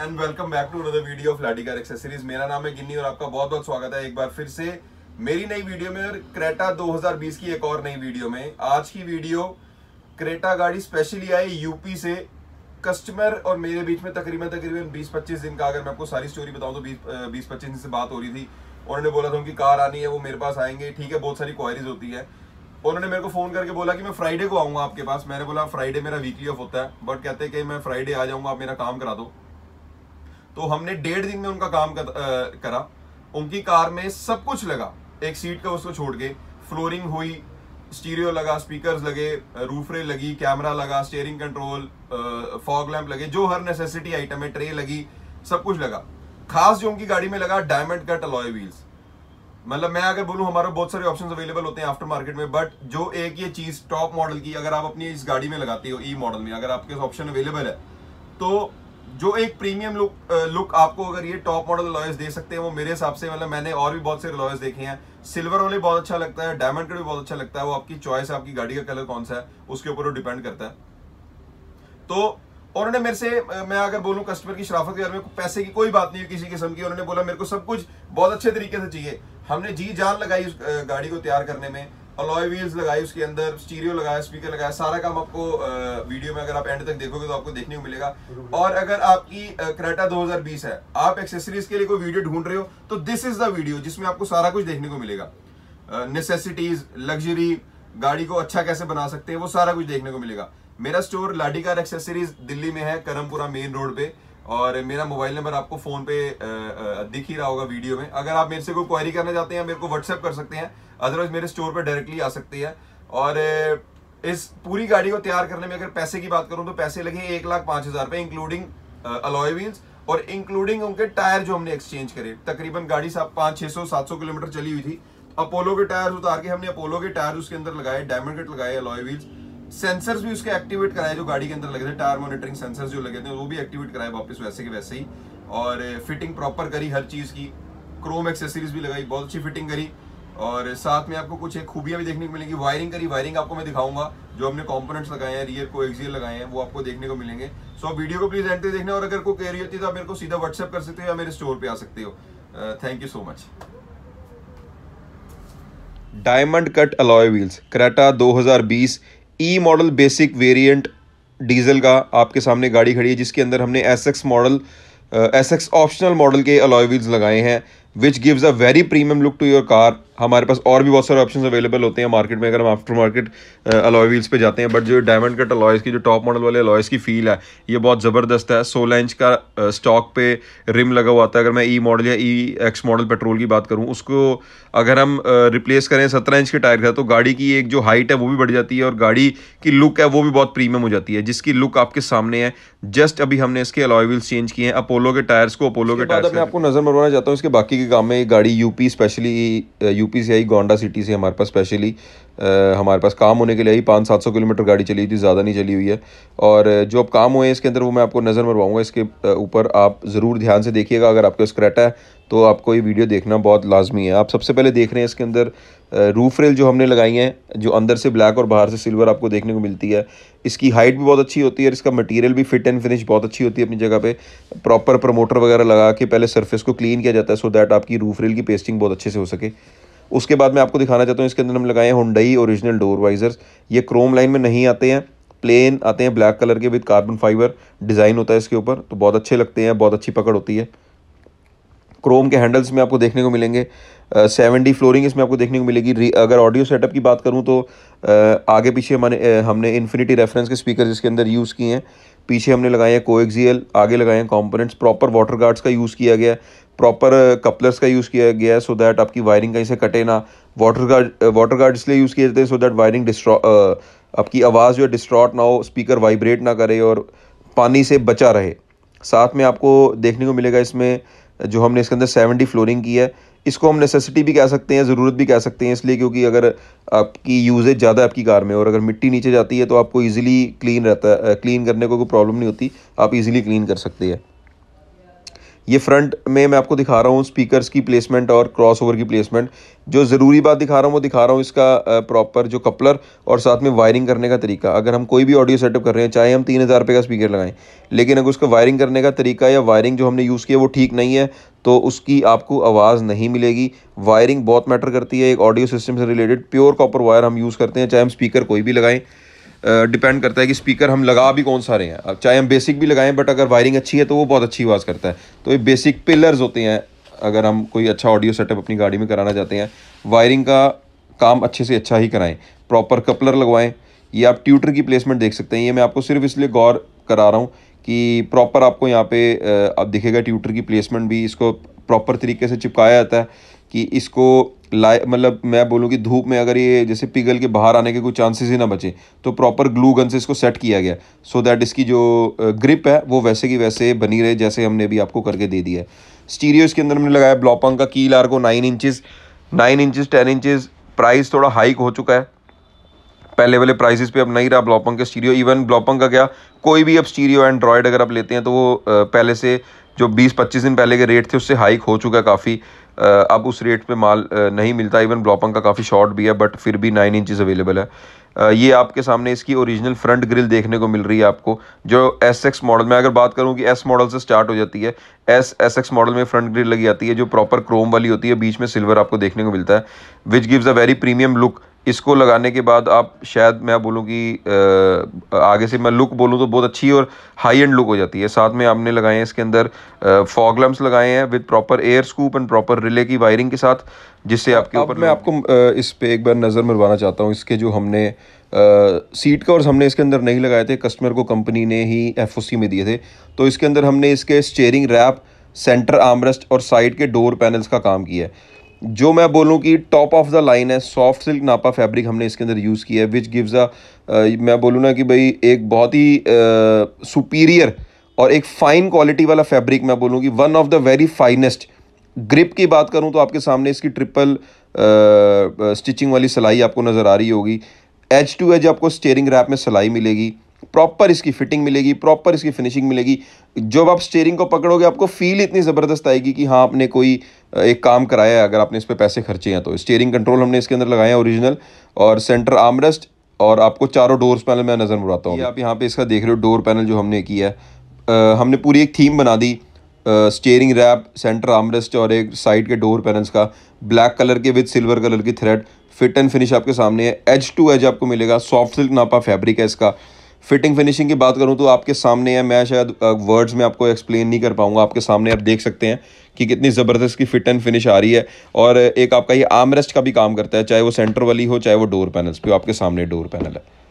and welcome back to another video of Ladikar accessories मेरा नाम है गिन्नी और आपका बहुत बहुत स्वागत है एक बार फिर से मेरी नई वीडियो में और क्रेटा 2020 की एक और नई वीडियो में आज की वीडियो क्रेटा गाड़ी स्पेशली आई यूपी से कस्टमर और मेरे बीच में तकरीबन तकरीबन 20-25 दिन का अगर मैं आपको सारी स्टोरी बताऊं तो 20 पच्चीस दिन से बात हो रही थी उन्होंने बोला था उनकी कार आनी है वो मेरे पास आएंगे ठीक है बहुत सारी क्वारीज होती है उन्होंने मेरे को फोन करके बोला कि मैं फ्राइडे को आऊंगा आपके पास मैंने बोला फ्राइडे मेरा वीकली ऑफ होता है बट कहते हैं कि मैं फ्राइडे आ जाऊंगा आप मेरा काम करा दो तो हमने डेढ़ दिन में उनका काम कर, आ, करा उनकी कार में सब कुछ लगा एक सीट का उसको छोड़ के फ्लोरिंग हुई स्टीरियो लगा स्पीकर्स लगे रूफरे लगी कैमरा लगा स्टेयरिंग कंट्रोल फॉग लैंप लगे जो हर नेसेसिटी आइटम है ट्रे लगी सब कुछ लगा खास जो उनकी गाड़ी में लगा डायमंड कट अलॉय व्हील्स मतलब मैं अगर बोलूं हमारे बहुत सारे ऑप्शंस अवेलेबल होते हैं आफ्टर मार्केट में बट जो एक ये चीज टॉप मॉडल की अगर आप अपनी इस गाड़ी में लगाती हो ई e मॉडल में अगर आपके ऑप्शन अवेलेबल है तो जो एक प्रीमियम लुक लुक आपको अगर ये टॉप मॉडल लॉयस दे सकते हैं वो मेरे हिसाब से मतलब मैंने और भी बहुत से लॉयस देखे हैं सिल्वर वाले बहुत अच्छा लगता है डायमंड का भी बहुत अच्छा लगता है वो आपकी चॉइस है आपकी गाड़ी का कलर कौन सा है उसके ऊपर वो डिपेंड करता है तो उन्होंने मेरे से मैं अगर बोलूं कस्टमर की शराफत के बारे में पैसे की कोई बात नहीं है किसी किस्म की उन्होंने बोला मेरे को सब कुछ बहुत अच्छे तरीके से चाहिए हमने जी जान लगाई उस गाड़ी को तैयार करने में अलॉय व्हील्स लगाए उसके अंदर स्टीरियो लगाया स्पीकर लगाया सारा काम आपको वीडियो में अगर आप एंड तक देखोगे तो आपको देखने को मिलेगा और अगर आपकी क्रेटा 2020 है आप एक्सेसरीज के लिए कोई वीडियो ढूंढ रहे हो तो दिस इज द वीडियो जिसमें आपको सारा कुछ देखने को मिलेगा नेसेसिटीज लग्जरी गाड़ी को अच्छा कैसे बना सकते हैं वो सारा कुछ देखने को मिलेगा मेरा स्टोर लाडीकार एक्सेसरीज दिल्ली में है करमपुरा मेन रोड पे और मेरा मोबाइल नंबर आपको फ़ोन पे दिख ही रहा होगा वीडियो में अगर आप मेरे से कोई क्वारी करना चाहते हैं मेरे को व्हाट्सएप कर सकते हैं अदरवाइज मेरे स्टोर पर डायरेक्टली आ सकती है और इस पूरी गाड़ी को तैयार करने में अगर पैसे की बात करूँ तो पैसे लगे एक लाख पांच हज़ार रुपए इंक्लूडिंग अलॉय व्हील्स और इंक्लूडिंग उनके टायर जो हमने एक्सचेंज करे तकरीबन गाड़ी साहब पाँच छः सौ सात सौ किलोमीटर चली हुई थी अपोलो के टायर उतार के हमने अपोलो के टायर उसके अंदर लगाए डायमंड लगाए अलॉय व्हील्स सेंसर्स भी उसके एक्टिवेट कराए जो गाड़ी के अंदर लगे थे टायर मॉनिटरिंग सेंसर्स जो लगे थे वो भी एक्टिवेट कराए वापस वैसे के वैसे ही और फिटिंग प्रॉपर करी हर चीज़ की क्रोम एक्सेसरीज भी लगाई बहुत अच्छी फिटिंग करी और साथ में आपको कुछ एक खूबियाँ भी देखने को मिलेंगी वायरिंग करी वायरिंग आपको मैं दिखाऊंगा जो हमने कंपोनेंट्स लगाए हैं रियर को एक्सियल लगाए हैं वो आपको देखने को मिलेंगे सो आप वीडियो को प्लीज एंड तक देखना और अगर कोई कैरी होती है तो आप मेरे को सीधा व्हाट्सअप कर सकते हो या मेरे स्टोर पर आ सकते हो thank you so much diamond cut alloy wheels Creta 2020 E model basic variant diesel का आपके सामने गाड़ी खड़ी है जिसके अंदर हमने S X model S X optional model के अलॉय व्हील्स लगाए हैं which gives a very premium look to your car हमारे पास और भी बहुत सारे ऑप्शन अवेलेबल होते हैं मार्केट में अगर हम आफ्टर मार्केट अलॉय व्हील्स पे जाते हैं बट जो डायमंड कट अलॉयस की जो टॉप मॉडल वाले अलॉयस की फील है ये बहुत ज़बरदस्त है सोलह इंच का स्टॉक पे रिम लगा हुआ था अगर मैं ई e मॉडल या ई एक्स मॉडल पेट्रोल की बात करूँ उसको अगर हम रिप्लेस करें सत्रह इंच के टायर का तो गाड़ी की एक जो हाइट है वो भी बढ़ जाती है और गाड़ी की लुक है वो भी बहुत प्रीमियम हो जाती है जिसकी लुक आपके सामने है जस्ट अभी हमने इसके अलॉय व्हील्स चेंज किए हैं अपोलो के टायर्स को अपोलो के टायर मैं आपको नज़र मरवाना चाहता हूँ इसके बाकी के काम में गाड़ी यूपी स्पेशली यूपी से आई गोंडा सिटी से हमारे पास स्पेशली हमारे पास काम होने के लिए आई पाँच सात सौ किलोमीटर गाड़ी चली हुई थी ज़्यादा नहीं चली हुई है और जो अब काम हुए हैं इसके अंदर वो मैं आपको नज़र मरवाऊँगा इसके ऊपर आप ज़रूर ध्यान से देखिएगा अगर आपके स्क्रैटा है तो आपको ये वीडियो देखना बहुत लाजमी है आप सबसे पहले देख रहे हैं इसके अंदर रूफ रेल जो हमने लगाई हैं जो अंदर से ब्लैक और बाहर से सिल्वर आपको देखने को मिलती है इसकी हाइट भी बहुत अच्छी होती है और इसका मटेरियल भी फिट एंड फिनिश बहुत अच्छी होती है अपनी जगह पे प्रॉपर प्रमोटर वगैरह लगा के पहले सरफेस को क्लीन किया जाता है सो दैट आपकी रूफ रेल की पेस्टिंग बहुत अच्छे से हो सके उसके बाद मैं आपको दिखाना चाहता हूँ इसके अंदर हम लगाए हैं हुडई ओरिजिनल डोर वाइजर्स ये क्रोम लाइन में नहीं आते हैं प्लेन आते हैं ब्लैक कलर के विद कार्बन फाइबर डिज़ाइन होता है इसके ऊपर तो बहुत अच्छे लगते हैं बहुत अच्छी पकड़ होती है क्रोम के हैंडल्स में आपको देखने को मिलेंगे सेवन डी फ्लोरिंग इसमें आपको देखने को मिलेगी अगर ऑडियो सेटअप की बात करूँ तो uh, आगे पीछे हमारे uh, हमने इन्फिनिटी रेफरेंस के स्पीकर इसके अंदर यूज़ किए हैं पीछे हमने लगाए हैं कोएक्सियल आगे लगाए हैं कंपोनेंट्स प्रॉपर वाटर गार्ड्स का यूज़ किया गया प्रॉपर कपलर्स uh, का यूज़ किया गया है सो दैट आपकी वायरिंग कहीं से कटे ना वाटर गार्ड वाटर गार्ड इसलिए यूज़ किए जाते हैं सो दैट वायरिंग डिस्ट्रॉ आपकी आवाज़ जो है डिस्ट्रॉट ना हो स्पीकर वाइब्रेट ना करे और पानी से बचा रहे साथ में आपको देखने को मिलेगा इसमें जो हमने इसके अंदर सेवन फ्लोरिंग की है इसको हम नेसेसिटी भी कह सकते हैं ज़रूरत भी कह सकते हैं इसलिए क्योंकि अगर आपकी यूजेज ज़्यादा आपकी कार में और अगर मिट्टी नीचे जाती है तो आपको ईजिली क्लीन रहता है uh, क्लीन करने को कोई प्रॉब्लम नहीं होती आप ईजिली क्लीन कर सकते हैं ये फ्रंट में मैं आपको दिखा रहा हूँ स्पीकर्स की प्लेसमेंट और क्रॉसओवर की प्लेसमेंट जो ज़रूरी बात दिखा रहा हूँ वो दिखा रहा हूँ इसका प्रॉपर जो कपलर और साथ में वायरिंग करने का तरीका अगर हम कोई भी ऑडियो सेटअप कर रहे हैं चाहे हम तीन हज़ार रुपये का स्पीकर लगाएं लेकिन अगर उसका वायरिंग करने का तरीका या वायरिंग जो हमने यूज़ किया वो ठीक नहीं है तो उसकी आपको आवाज़ नहीं मिलेगी वायरिंग बहुत मैटर करती है एक ऑडियो सिस्टम से रिलेटेड प्योर कॉपर वायर हम यूज़ करते हैं चाहे हम स्पीकर कोई भी लगाएँ डिपेंड करता है कि स्पीकर हम लगा भी कौन सा रहे हैं अब चाहे हम बेसिक भी लगाएं बट अगर वायरिंग अच्छी है तो वो बहुत अच्छी आवाज़ करता है तो ये बेसिक पिलर्स होते हैं अगर हम कोई अच्छा ऑडियो सेटअप अपनी गाड़ी में कराना चाहते हैं वायरिंग का काम अच्छे से अच्छा ही कराएं प्रॉपर कपलर लगवाएं ये आप ट्यूटर की प्लेसमेंट देख सकते हैं ये मैं आपको सिर्फ इसलिए गौर करा रहा हूँ कि प्रॉपर आपको यहाँ पे आप दिखेगा ट्यूटर की प्लेसमेंट भी इसको प्रॉपर तरीके से चिपकाया जाता है कि इसको लाए मतलब मैं बोलूँ कि धूप में अगर ये जैसे पिघल के बाहर आने के कोई चांसेस ही ना बचे तो प्रॉपर ग्लू गन से इसको सेट किया गया सो so दैट इसकी जो ग्रिप है वो वैसे की वैसे बनी रहे जैसे हमने अभी आपको करके दे दिया है स्टीरियो इसके अंदर हमने लगाया ब्लॉपंग का की लार को nine inches nine inches ten inches price थोड़ा हाइक हो चुका है पहले वाले प्राइसेस पे अब नहीं रहा ब्लॉपंग का स्टीरियो इवन ब्लॉपंग का क्या कोई भी अब स्टीरियो एंड्रॉयड अगर आप लेते हैं तो वो पहले से जो 20-25 दिन पहले के रेट थे उससे हाइक हो चुका है काफ़ी अब उस रेट पे माल नहीं मिलता इवन ब्लॉपंग का काफ़ी शॉर्ट भी है बट फिर भी नाइन इंचज़ अवेलेबल है ये आपके सामने इसकी ओरिजिनल फ्रंट ग्रिल देखने को मिल रही है आपको जो एस एक्स मॉडल में अगर बात करूँ कि एस मॉडल से स्टार्ट हो जाती है एस एस एक्स मॉडल में फ्रंट ग्रिल लगी आती है जो प्रॉपर क्रोम वाली होती है बीच में सिल्वर आपको देखने को मिलता है which gives a very premium look इसको लगाने के बाद आप शायद मैं बोलूँ कि आगे से मैं लुक बोलूँ तो बहुत अच्छी और हाई एंड लुक हो जाती है साथ में आपने लगाए हैं इसके अंदर फॉगलम्स लगाए हैं with proper air scoop and proper relay की वायरिंग के साथ जिससे आपके ऊपर आप मैं आपको इस पर एक बार नज़र मरवाना चाहता हूँ इसके जो हमने सीट कवर्स हमने इसके अंदर नहीं लगाए थे कस्टमर को कंपनी ने ही एफ में दिए थे तो इसके अंदर हमने इसके स्टेयरिंग रैप सेंटर आमरेस्ट और साइड के डोर पैनल्स का काम किया है जो मैं बोलूँ कि टॉप ऑफ द लाइन है सॉफ्ट सिल्क नापा फैब्रिक हमने इसके अंदर यूज़ किया है विच गिव्स अ मैं बोलूँ ना कि भाई एक बहुत ही सुपीरियर और एक फ़ाइन क्वालिटी वाला फैब्रिक मैं बोलूँ कि one of the very finest grip की बात करूँ तो आपके सामने इसकी ट्रिपल स्टिचिंग वाली सिलाई आपको नज़र आ रही होगी एज टू एज आपको स्टेयरिंग रैप में सिलाई मिलेगी प्रॉपर इसकी फिटिंग मिलेगी प्रॉपर इसकी फिनिशिंग मिलेगी जब आप स्टेयरिंग को पकड़ोगे आपको फील इतनी ज़बरदस्त आएगी कि हाँ आपने कोई एक काम कराया है अगर आपने इस पर पैसे खर्चे हैं तो स्टेयरिंग कंट्रोल हमने इसके अंदर लगाया है ओरिजिनल और सेंटर आमरेस्ट और आपको चारों डोर पैनल मैं नज़र मुड़ाता हूँ आप यहाँ पे इसका देख रहे हो डोर पैनल जो हमने किया है हमने पूरी एक थीम बना दी स्टेयरिंग रैप सेंटर आमरेस्ट और एक साइड के डोर पैनल्स का ब्लैक कलर के विद सिल्वर कलर की थ्रेड फिट एंड फिनिश आपके सामने है एज टू एज आपको मिलेगा सॉफ्ट सिल्क नापा फैब्रिक है इसका फिटिंग फिनिशिंग की बात करूँ तो आपके सामने है मैं शायद वर्ड्स में आपको एक्सप्लेन नहीं कर पाऊँगा आपके सामने आप देख सकते हैं कि कितनी ज़बरदस्त की फिट एंड फिनिश आ रही है और एक आपका ये आर्मरेस्ट का भी काम करता है चाहे वो सेंटर वाली हो चाहे वो डोर पैनल्स पे आपके सामने डोर पैनल है